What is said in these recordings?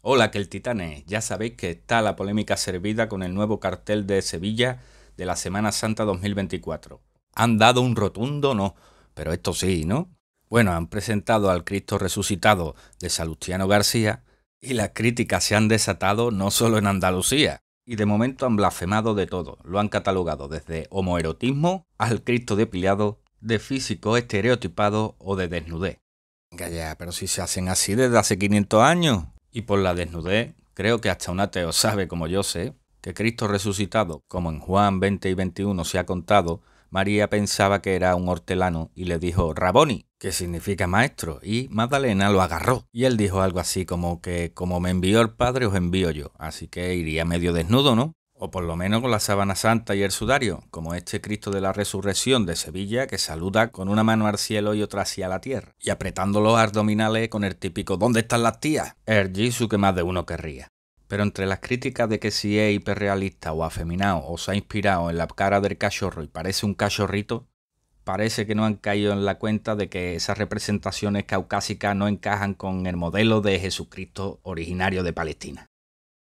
Hola, que el titanes. Ya sabéis que está la polémica servida con el nuevo cartel de Sevilla de la Semana Santa 2024. Han dado un rotundo no, pero esto sí, ¿no? Bueno, han presentado al Cristo resucitado de Salustiano García y las críticas se han desatado no solo en Andalucía. Y de momento han blasfemado de todo. Lo han catalogado desde homoerotismo al Cristo depilado, de físico estereotipado o de desnudez. Ya, pero si se hacen así desde hace 500 años y por la desnudez, creo que hasta un ateo sabe, como yo sé, que Cristo resucitado, como en Juan 20 y 21 se ha contado, María pensaba que era un hortelano y le dijo Raboni, que significa maestro, y Magdalena lo agarró. Y él dijo algo así como que como me envió el Padre os envío yo, así que iría medio desnudo, ¿no? o por lo menos con la sábana santa y el sudario, como este Cristo de la Resurrección de Sevilla que saluda con una mano al cielo y otra hacia la tierra, y apretando los abdominales con el típico ¿Dónde están las tías? El Jesús que más de uno querría. Pero entre las críticas de que si es hiperrealista o afeminado o se ha inspirado en la cara del cachorro y parece un cachorrito, parece que no han caído en la cuenta de que esas representaciones caucásicas no encajan con el modelo de Jesucristo originario de Palestina.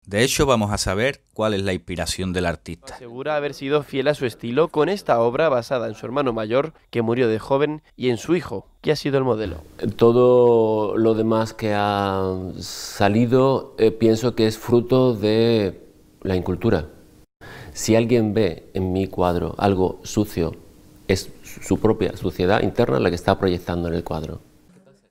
De hecho, vamos a saber cuál es la inspiración del artista. ...segura haber sido fiel a su estilo con esta obra basada en su hermano mayor, que murió de joven, y en su hijo, que ha sido el modelo. Todo lo demás que ha salido eh, pienso que es fruto de la incultura. Si alguien ve en mi cuadro algo sucio, es su propia suciedad interna la que está proyectando en el cuadro.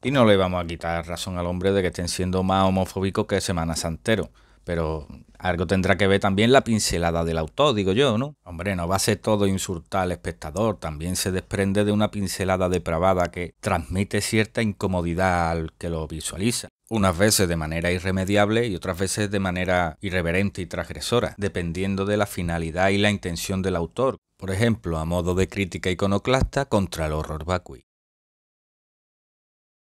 Y no le vamos a quitar razón al hombre de que estén siendo más homofóbicos que Semana Santero. Pero algo tendrá que ver también la pincelada del autor, digo yo, ¿no? Hombre, no va a ser todo insultar al espectador, también se desprende de una pincelada depravada que transmite cierta incomodidad al que lo visualiza unas veces de manera irremediable y otras veces de manera irreverente y transgresora, dependiendo de la finalidad y la intención del autor, por ejemplo, a modo de crítica iconoclasta contra el horror vacui.